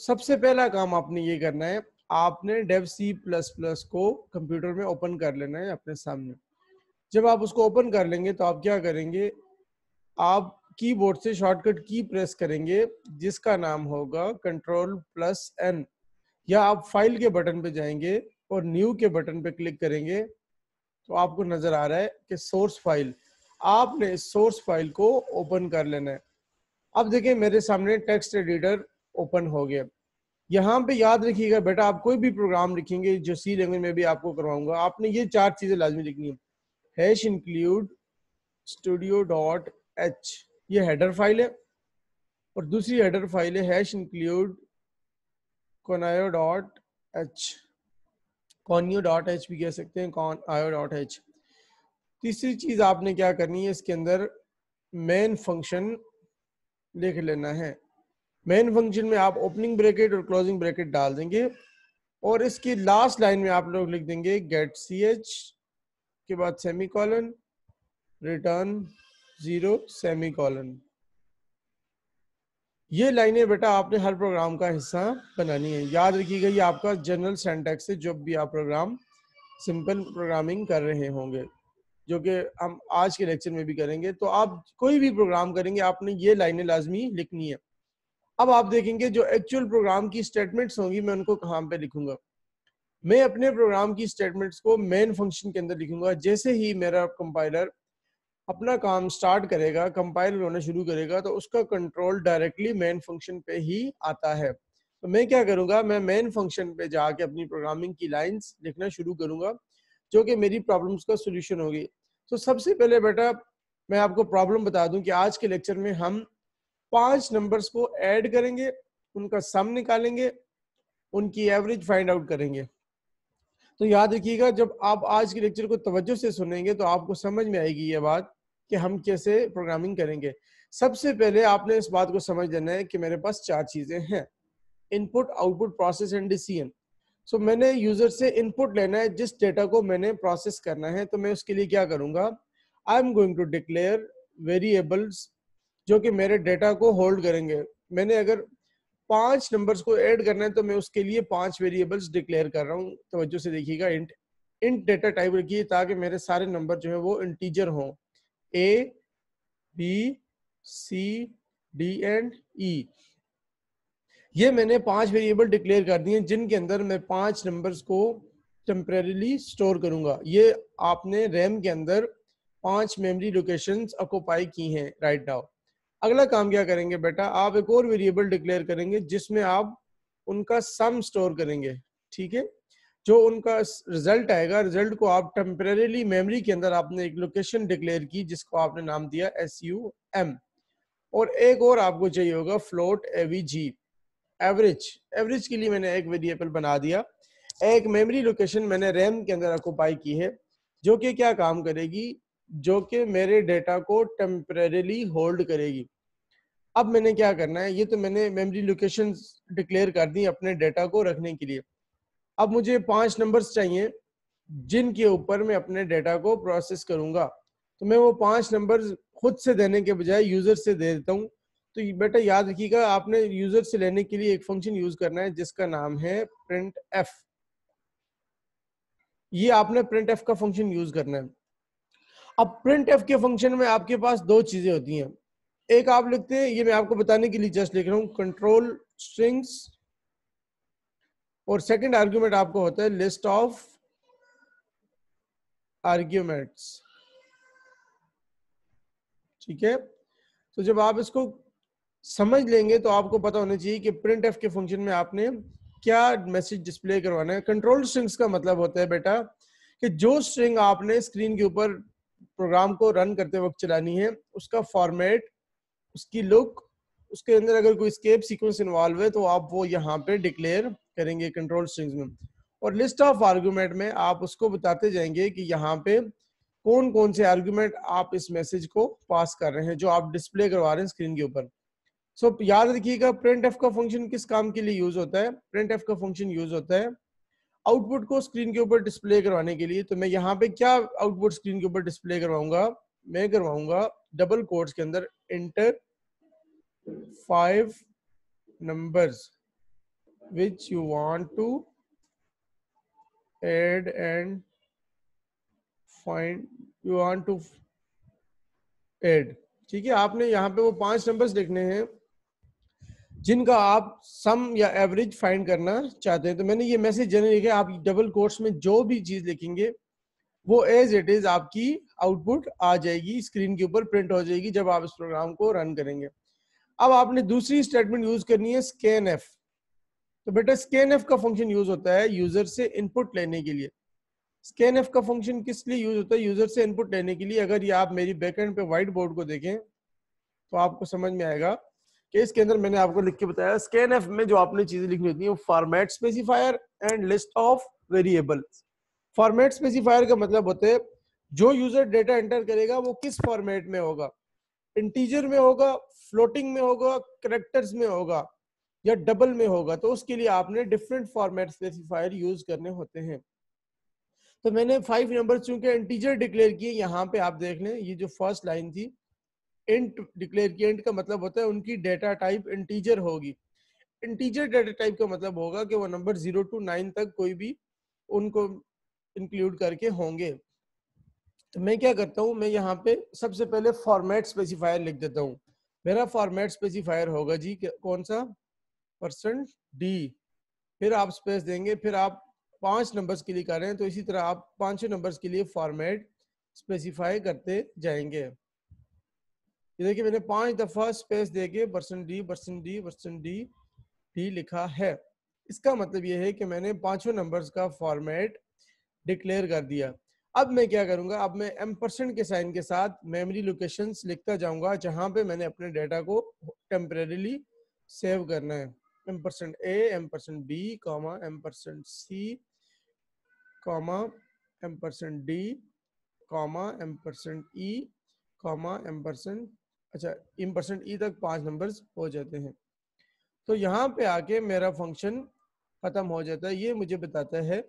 सबसे पहला काम आपने ये करना है आपने डेव सी प्लस प्लस को कंप्यूटर में ओपन कर लेना है अपने सामने जब आप उसको ओपन कर लेंगे तो आप क्या करेंगे आप कीबोर्ड से शॉर्टकट की प्रेस करेंगे जिसका नाम होगा कंट्रोल प्लस एन या आप फाइल के बटन पे जाएंगे और न्यू के बटन पे क्लिक करेंगे तो आपको नजर आ रहा है कि सोर्स फाइल आपने इस सोर्स फाइल को ओपन कर लेना है अब देखें मेरे सामने टेक्स्ट एडिटर ओपन हो गया यहाँ पे याद रखिएगा बेटा आप कोई भी प्रोग्राम लिखेंगे जो सी लैंग्वेज में भी आपको करवाऊंगा आपने ये चार चीजें लाजमी लिखनी hash include studio dot H ये हेडर फाइल है और दूसरी header file hash include conio dot H conio dot H भी कह सकते हैं कॉन आयो डॉट एच तीसरी चीज आपने क्या करनी है इसके अंदर मेन फंक्शन लिख लेना है मेन फंक्शन में आप ओपनिंग ब्रैकेट और क्लोजिंग ब्रैकेट डाल देंगे और इसकी लास्ट लाइन में आप लोग लिख देंगे गेट सी एच के बाद semicolon return zero semicolon ये लाइनें बेटा आपने हर प्रोग्राम का हिस्सा बनानी है याद रखिएगा ये आपका जनरल सेंटेक्स है जब भी आप प्रोग्राम सिंपल प्रोग्रामिंग कर रहे होंगे जो कि हम आज के लेक्चर में भी करेंगे तो आप कोई भी प्रोग्राम करेंगे आपने ये लाइनें लाजमी लिखनी है अब आप देखेंगे जो एक्चुअल प्रोग्राम की स्टेटमेंट्स होंगी मैं उनको कहां पे लिखूंगा मैं अपने प्रोग्राम की स्टेटमेंट्स को मेन फंक्शन के अंदर लिखूंगा जैसे ही मेरा कंपाइलर अपना काम स्टार्ट करेगा कंपाइल होना शुरू करेगा तो उसका कंट्रोल डायरेक्टली मेन फंक्शन पे ही आता है तो मैं क्या करूंगा मैं मेन फंक्शन पे जाके अपनी प्रोग्रामिंग की लाइन्स लिखना शुरू करूंगा जो कि मेरी प्रॉब्लम्स का सोल्यूशन होगी तो सबसे पहले बेटा मैं आपको प्रॉब्लम बता दूं कि आज के लेक्चर में हम पांच नंबर्स को ऐड करेंगे उनका सम निकालेंगे उनकी एवरेज फाइंड आउट करेंगे तो याद रखिएगा जब आप आज के लेक्चर को तवज्जो से सुनेंगे तो आपको समझ में आएगी ये बात कि हम कैसे प्रोग्रामिंग करेंगे सबसे पहले आपने इस बात को समझ लेना है कि मेरे पास चार चीज़ें हैं input output process and decision so मैंने यूज़र से इनपुट लेना है जिस डेटा को मैंने प्रोसेस करना है तो मैं उसके लिए क्या करूंगा I am going to declare variables जो कि मेरे डेटा को होल्ड करेंगे मैंने अगर पांच नंबर्स को ऐड करना है तो मैं उसके लिए पांच वेरिएबल्स डिक्लेयर कर रहा हूँ तवज्जो से देखिएगा इंट इंट डेटा टाइप रखिए ताकि मेरे सारे नंबर जो है वो इंटीजर हों A B C D and E ये मैंने पांच वेरिएबल डिक्लेयर कर दिए जिनके अंदर मैं पांच नंबर्स को टेम्परेली स्टोर करूंगा ये आपने रैम के अंदर पांच मेमोरी लोकेशंस ऑक्यूपाई की हैं राइट नाउ अगला काम क्या करेंगे बेटा आप एक और वेरिएबल डिक्लेयर करेंगे जिसमें आप उनका सम स्टोर करेंगे ठीक है जो उनका रिजल्ट आएगा रिजल्ट को आप टेम्परेली मेमोरी के अंदर आपने एक लोकेशन डिक्लेयर की जिसको आपने नाम दिया एस यू एम और एक और आपको चाहिए होगा float AV G average average के लिए मैंने एक वेरिएबल बना दिया एक मेमोरी लोकेशन मैंने रैम के अंदर ऑक्यूपाई की है जो कि क्या काम करेगी जो कि मेरे डेटा को टेम्परेली होल्ड करेगी अब मैंने क्या करना है ये तो मैंने मेमोरी लोकेशन डिक्लेयर कर दी अपने डेटा को रखने के लिए अब मुझे पांच नंबर्स चाहिए जिनके ऊपर मैं अपने डेटा को प्रोसेस करूंगा तो मैं वो पांच नंबर खुद से देने के बजाय यूजर से दे देता हूँ तो बेटा याद रखिएगा आपने यूजर से लेने के लिए एक फंक्शन यूज करना है जिसका नाम है प्रिंट एफ ये आपने प्रिंट एफ का फंक्शन यूज करना है अब प्रिंट एफ के फंक्शन में आपके पास दो चीजें होती हैं एक आप लिखते हैं ये मैं आपको बताने के लिए जस्ट लिख रहा हूं कंट्रोल स्ट्रिंग्स और सेकंड आर्ग्यूमेंट आपको होता है लिस्ट ऑफ आर्ग्यूमेंट्स ठीक है तो जब आप इसको समझ लेंगे तो आपको पता होना चाहिए कि प्रिंट एफ के फंक्शन में आपने क्या मैसेज डिस्प्ले करवाना है कंट्रोल स्ट्रिंग्स का मतलब होता है बेटा कि जो स्ट्रिंग आपने स्क्रीन के ऊपर प्रोग्राम को रन करते वक्त चलानी है उसका फॉर्मेट उसकी लुक उसके अंदर अगर कोई स्केप सीक्वेंस इन्वॉल्व है तो आप वो यहाँ पे डिक्लेयर करेंगे कंट्रोल स्ट्रिंग्स में और लिस्ट ऑफ आर्गुमेंट में आप उसको बताते जाएंगे कि यहाँ पे कौन कौन से आर्गुमेंट आप इस मैसेज को पास कर रहे हैं जो आप डिस्प्ले करवा रहे हैं स्क्रीन के ऊपर सो so, याद रखिएगा प्रिंट एफ का फंक्शन किस काम के लिए यूज होता है प्रिंट एफ का फंक्शन यूज होता है आउटपुट को स्क्रीन के ऊपर डिस्प्ले करवाने के लिए तो मैं यहाँ पे क्या आउटपुट स्क्रीन के ऊपर डिस्प्ले करवाऊंगा मैं करवाऊंगा डबल कोर्स के अंदर enter five numbers which you want to add and find you want to add ठीक है आपने यहाँ पे वो पांच नंबर्स देखने हैं जिनका आप सम या एवरेज फाइंड करना चाहते हैं तो मैंने ये मैसेज जनरल लिखा आप डबल कोर्स में जो भी चीज लिखेंगे वो एज इट इज आपकी आउटपुट आ जाएगी स्क्रीन के ऊपर प्रिंट हो जाएगी जब आप इस प्रोग्राम को रन करेंगे अब आपने दूसरी स्टेटमेंट यूज करनी है स्कैन एफ तो बेटा स्कैन एफ का फंक्शन यूज होता है यूजर से इनपुट लेने के लिए स्कैन एफ का फंक्शन किस लिए यूज होता है यूजर से इनपुट लेने के लिए अगर ये आप मेरी बैकहेंड पे व्हाइट बोर्ड को देखें तो आपको समझ में आएगा कि इसके अंदर मैंने आपको लिख के बताया स्कैन एफ में जो आपने चीजें लिखनी होती है format specifier and list of variable format specifier का मतलब होता है जो यूजर डेटा एंटर करेगा वो किस फॉर्मेट में होगा इंटीजर में होगा फ्लोटिंग में होगा करेक्टर्स में होगा या डबल में होगा तो उसके लिए आपने डिफरेंट फॉर्मेट स्पेसिफायर यूज करने होते हैं तो मैंने फाइव नंबर चूंकि इंटीजर डिक्लेयर किए यहाँ पे आप देख लें ये जो फर्स्ट लाइन थी इंट डिक्लेयर किया इंट का मतलब होता है उनकी डेटा टाइप इंटीजर होगी इंटीजर डेटा टाइप का मतलब होगा कि वो नंबर जीरो टू नाइन तक कोई भी उनको इंक्लूड करके होंगे तो मैं क्या करता हूँ मैं यहाँ पे सबसे पहले फॉर्मेट स्पेसिफायर लिख देता हूँ मेरा फॉर्मेट स्पेसिफायर होगा जी कौन सा परसेंट डी फिर आप स्पेस देंगे फिर आप पांच नंबर्स के लिए कर रहे हैं तो इसी तरह आप पांचों नंबर्स के लिए फॉर्मेट स्पेसिफाई करते जाएंगे ये देखिए मैंने पांच दफा स्पेस देके percent D percent D percent D D लिखा है इसका मतलब ये है कि मैंने पांचों नंबर्स का फॉर्मेट डिक्लेयर कर दिया अब मैं क्या करूंगा अब मैं एम परसेंट के साइन के साथ मेमोरी लोकेशन लिखता जाऊंगा जहां पे मैंने अपने डेटा को टेम्परेली सेव करना है M percent A M percent B comma M percent C comma M percent D comma M percent E comma M percent अच्छा इम परसेंट ई तक पांच नंबर्स हो जाते हैं तो यहाँ पे आके मेरा फंक्शन ख़त्म हो जाता है ये मुझे बताता है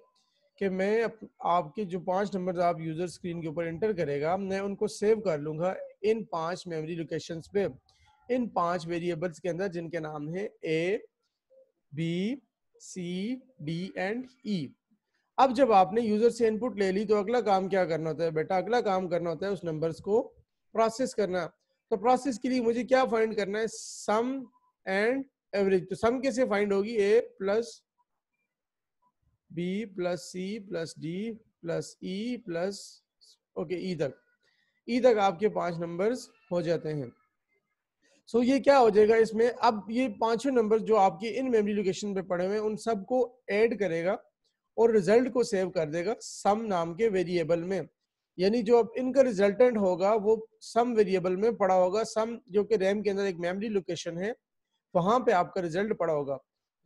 कि मैं आपके जो पांच नंबर आप यूज़र स्क्रीन के ऊपर एंटर करेगा मैं उनको सेव कर लूंगा इन पांच मेमोरी लोकेशंस पे इन पांच वेरिएबल्स के अंदर जिनके नाम है A B C D and E अब जब आपने यूज़र से इनपुट ले ली तो अगला काम क्या करना होता है बेटा अगला काम करना होता है उस नंबर्स को प्रोसेस करना तो प्रोसेस के लिए मुझे क्या फाइंड करना है सम एंड एवरेज तो सम कैसे फाइंड होगी A plus B plus C plus D plus E plus okay E तक ई e तक आपके पांच नंबर्स हो जाते हैं सो so, ये क्या हो जाएगा इसमें अब ये पांचों नंबर जो आपके इन मेमोरी लोकेशन पे पड़े हुए हैं उन सबको ऐड करेगा और रिजल्ट को सेव कर देगा सम नाम के वेरिएबल में यानी जो अब इनका रिजल्टेंट होगा वो सम वेरिएबल में पड़ा होगा सम जो कि रैम के अंदर एक मेमोरी लोकेशन है वहां पे आपका रिजल्ट पड़ा होगा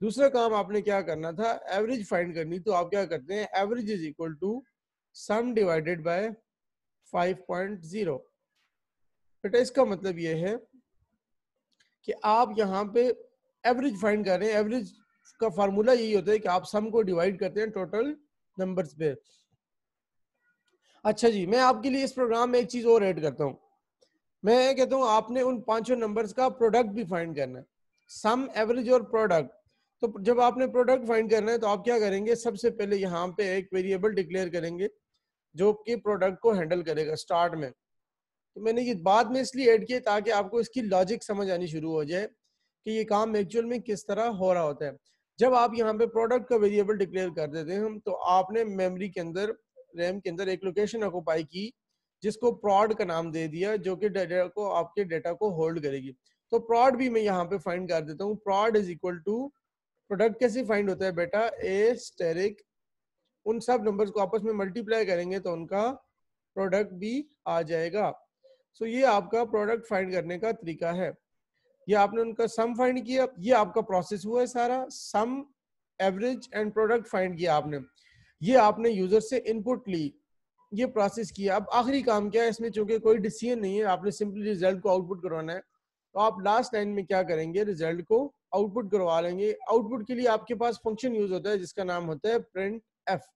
दूसरा काम आपने क्या करना था एवरेज फाइंड करनी तो आप क्या करते हैं average is equal to sum divided by 5.0 बेटा इसका मतलब ये है कि आप यहाँ पे एवरेज फाइंड कर रहे हैं एवरेज का फार्मूला यही होता है कि आप सम को डिवाइड करते हैं टोटल नंबर्स पे अच्छा जी मैं आपके लिए इस प्रोग्राम में एक चीज़ और ऐड करता हूँ मैं कहता हूँ आपने उन पांचों नंबर्स का प्रोडक्ट भी फाइंड करना है सम एवरेज और प्रोडक्ट तो जब आपने प्रोडक्ट फाइंड करना है तो आप क्या करेंगे सबसे पहले यहाँ पे एक वेरिएबल डिक्लेयर करेंगे जो कि प्रोडक्ट को हैंडल करेगा स्टार्ट में तो मैंने ये बाद में इसलिए ऐड किया ताकि आपको इसकी लॉजिक समझ आनी शुरू हो जाए कि ये काम एक्चुअल में किस तरह हो रहा होता है जब आप यहाँ पे प्रोडक्ट का वेरिएबल डिक्लेयर कर देते हैं तो आपने मेमोरी के अंदर रैम के अंदर एक लोकेशन ऑक्यूपाई की जिसको प्रॉड का नाम दे दिया जो कि डेटा को आपके डेटा को होल्ड करेगी तो प्रॉड भी मैं यहाँ पे फाइंड कर देता हूँ prod is equal to product कैसे फाइंड होता है बेटा ए स्टेरिक उन सब नंबर्स को आपस में मल्टीप्लाई करेंगे तो उनका प्रोडक्ट भी आ जाएगा सो so ये आपका प्रोडक्ट फाइंड करने का तरीका है ये आपने उनका सम फाइंड किया ये आपका प्रोसेस हुआ है सारा sum average and product find किया आपने ये आपने यूजर से इनपुट ली ये प्रोसेस किया अब आखिरी काम क्या है इसमें चूंकि कोई डिसीजन नहीं है आपने सिंपली रिजल्ट को आउटपुट करवाना है तो आप लास्ट लाइन में क्या करेंगे रिजल्ट को आउटपुट करवा लेंगे आउटपुट के लिए आपके पास फंक्शन यूज होता है जिसका नाम होता है प्रिंट एफ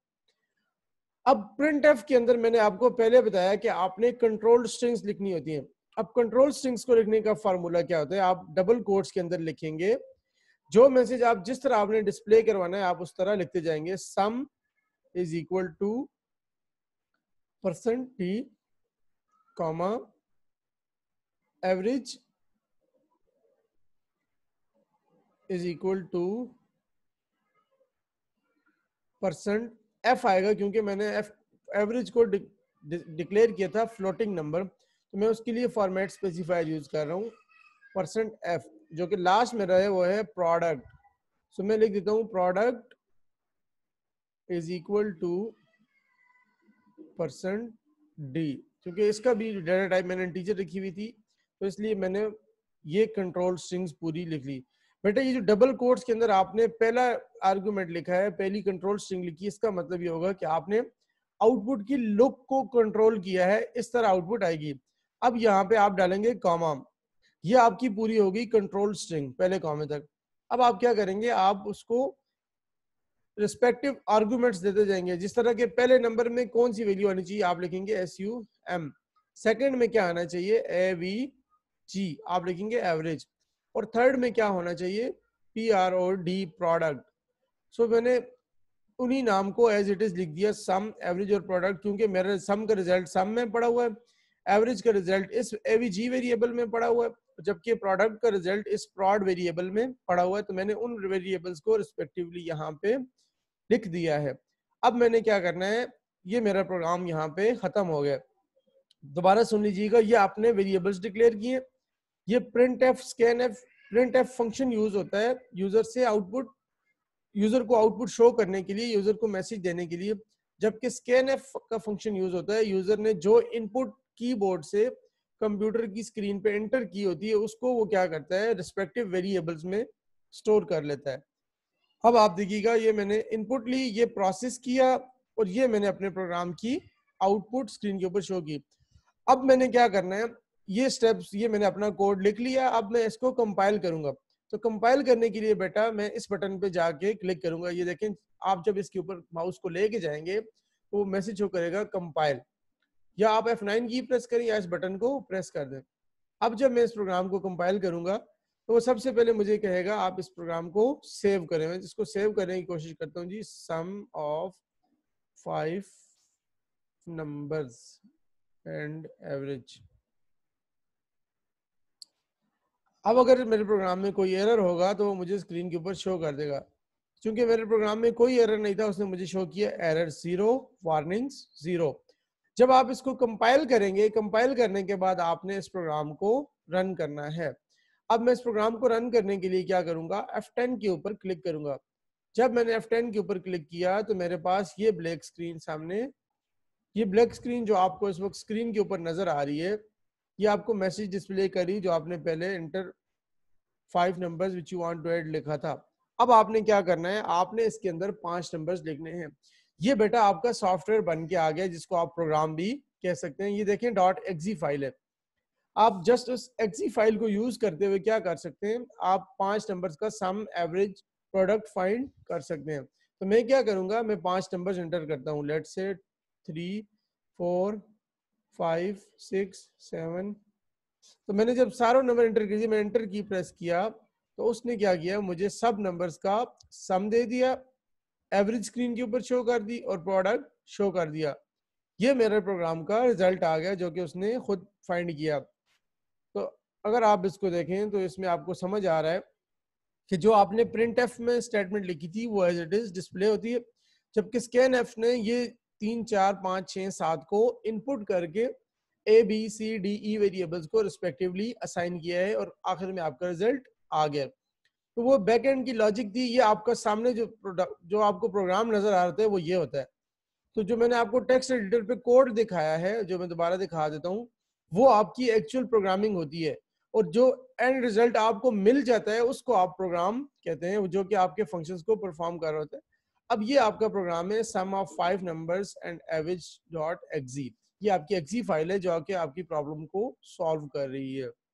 अब प्रिंट एफ के अंदर मैंने आपको पहले बताया कि आपने कंट्रोल स्ट्रिंग्स लिखनी होती हैं अब कंट्रोल स्ट्रिंग्स को लिखने का फार्मूला क्या होता है आप डबल कोर्स के अंदर लिखेंगे जो मैसेज आप जिस तरह आपने डिस्प्ले करवाना है आप उस तरह लिखते जाएंगे sum is equal to percent T comma average is equal to percent f आएगा क्योंकि मैंने एफ एवरेज को डिक्लेयर किया था फ्लोटिंग नंबर तो मैं उसके लिए फॉर्मेट स्पेसिफायर यूज कर रहा हूँ परसेंट एफ जो कि लास्ट में रहे वो है प्रोडक्ट सो so, मैं लिख देता हूँ product is equal to percent d क्योंकि इसका भी डेटा टाइप मैंने टीचर लिखी हुई थी तो इसलिए मैंने ये कंट्रोल स्ट्रिंग्स पूरी लिख ली बेटा ये जो डबल कोर्ट्स के अंदर आपने पहला आर्गुमेंट लिखा है पहली कंट्रोल स्ट्रिंग लिखी इसका मतलब ये होगा कि आपने आउटपुट की लुक को कंट्रोल किया है इस तरह आउटपुट आएगी अब यहाँ पे आप डालेंगे कॉमा ये आपकी पूरी होगी कंट्रोल स्ट्रिंग पहले कॉमे तक अब आप क्या करेंगे आप उसको रिस्पेक्टिव आर्गूमेंट्स देते जाएंगे जिस तरह के पहले नंबर में कौन सी वैल्यू आनी चाहिए आप लिखेंगे एस यू एम सेकेंड में क्या आना चाहिए ए वी जी आप लिखेंगे एवरेज और थर्ड में क्या होना चाहिए P R O D product so मैंने उन्हीं नाम को एज इट इज लिख दिया सम एवरेज और प्रोडक्ट क्योंकि मेरा सम का रिजल्ट सम में पड़ा हुआ है एवरेज का रिजल्ट इस जी वेरिएबल में पड़ा हुआ है जबकि प्रोडक्ट का रिजल्ट इस प्रॉड वेरिएबल में पड़ा हुआ है तो मैंने उन वेरिएबल्स को रिस्पेक्टिवली यहाँ पे लिख दिया है अब मैंने क्या करना है ये मेरा प्रोग्राम यहाँ पे खत्म हो गया दोबारा सुन लीजिएगा ये आपने वेरिएबल्स डिक्लेयर किए ये print f scan f print f function use होता है यूजर से आउटपुट यूजर को आउटपुट शो करने के लिए यूजर को मैसेज देने के लिए जबकि स्कैन एफ का फंक्शन यूज होता है यूजर ने जो इनपुट कीबोर्ड से कंप्यूटर की स्क्रीन पे एंटर की होती है उसको वो क्या करता है रिस्पेक्टिव वेरिएबल्स में स्टोर कर लेता है अब आप देखिएगा ये मैंने इनपुट ली ये प्रोसेस किया और ये मैंने अपने प्रोग्राम की आउटपुट स्क्रीन के ऊपर शो की अब मैंने क्या करना है ये स्टेप्स ये मैंने अपना कोड लिख लिया अब मैं इसको कंपाइल करूंगा तो कंपाइल करने के लिए बेटा मैं इस बटन पे जाके क्लिक करूंगा ये देखें आप जब इसके ऊपर माउस को लेके जाएंगे तो वो मैसेज हो करेगा कंपाइल या आप F9 की प्रेस करें या इस बटन को प्रेस कर दें अब जब मैं इस प्रोग्राम को कंपाइल करूंगा तो वो सबसे पहले मुझे कहेगा आप इस प्रोग्राम को सेव करें मैं जिसको सेव करने की कोशिश करता हूँ जी sum of five numbers and average अब अगर मेरे प्रोग्राम में कोई एरर होगा तो वो मुझे स्क्रीन के ऊपर शो कर देगा क्योंकि मेरे प्रोग्राम में कोई एरर नहीं था उसने मुझे शो किया एरर जीरो वार्निंग्स जीरो जब आप इसको कंपाइल करेंगे कंपाइल करने के बाद आपने इस प्रोग्राम को रन करना है अब मैं इस प्रोग्राम को रन करने के लिए क्या करूंगा F10 के ऊपर क्लिक करूंगा जब मैंने F10 के ऊपर क्लिक किया तो मेरे पास ये ब्लैक स्क्रीन सामने ये ब्लैक स्क्रीन जो आपको इस वक्त स्क्रीन के ऊपर नजर आ रही है ये आपको मैसेज डिस्प्ले करी जो आपने पहले enter five numbers which you want to add लिखा था अब आपने क्या करना है आपने इसके अंदर पांच नंबर्स लिखने हैं ये बेटा आपका सॉफ्टवेयर बन के आ गया जिसको आप प्रोग्राम भी कह सकते हैं ये देखें डॉट एक्जी फाइल है आप जस्ट उस एक्जी फाइल को यूज करते हुए क्या कर सकते हैं आप पांच नंबर का सम एवरेज प्रोडक्ट फाइंड कर सकते हैं तो मैं क्या करूंगा मैं पांच नंबर एंटर करता हूँ let's say three four five six seven तो मैंने जब सारो नंबर एंटर कर मैं एंटर की प्रेस किया तो उसने क्या किया मुझे सब नंबर्स का सम दे दिया एवरेज स्क्रीन के ऊपर शो कर दी और प्रोडक्ट शो कर दिया ये मेरे प्रोग्राम का रिजल्ट आ गया जो कि उसने खुद फाइंड किया तो अगर आप इसको देखें तो इसमें आपको समझ आ रहा है कि जो आपने प्रिंट एफ में स्टेटमेंट लिखी थी वो एज इट इज डिस्प्ले होती है जबकि स्कैन एफ ने ये तीन चार पाँच छः सात को इनपुट करके A B C D E variables को रिस्पेक्टिवली असाइन किया है और आखिर में आपका रिजल्ट आ गया तो वो बैक एंड की लॉजिक दी ये आपका सामने जो जो आपको प्रोग्राम नजर आ रहा है वो ये होता है तो जो मैंने आपको टेक्स्ट एडिटर पे कोड दिखाया है जो मैं दोबारा दिखा देता हूँ वो आपकी एक्चुअल प्रोग्रामिंग होती है और जो एंड रिजल्ट आपको मिल जाता है उसको आप प्रोग्राम कहते हैं जो कि आपके फंक्शंस को परफॉर्म कर रहे होते हैं अब ये आपका प्रोग्राम है sum of five numbers and average dot exe ये आपकी एक्जी फाइल है जो कि आपकी प्रॉब्लम को सॉल्व कर रही है